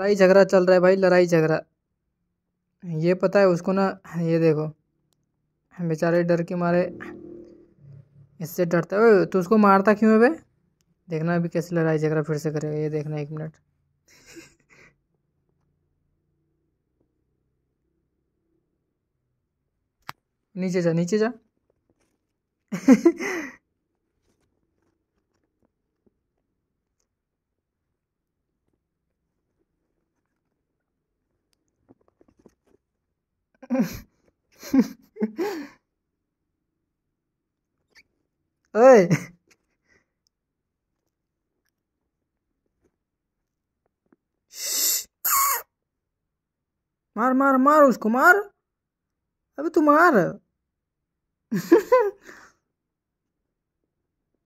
लड़ाई झगड़ा चल रहा है भाई लड़ाई झगड़ा ये पता है उसको ना ये देखो बेचारे डर के मारे इससे डरता है तो उसको मारता क्यों है भाई देखना अभी कैसे लड़ाई झगड़ा फिर से करेगा ये देखना एक मिनट नीचे जा नीचे जा ओए मार मार मार उसको मार अबे तू मार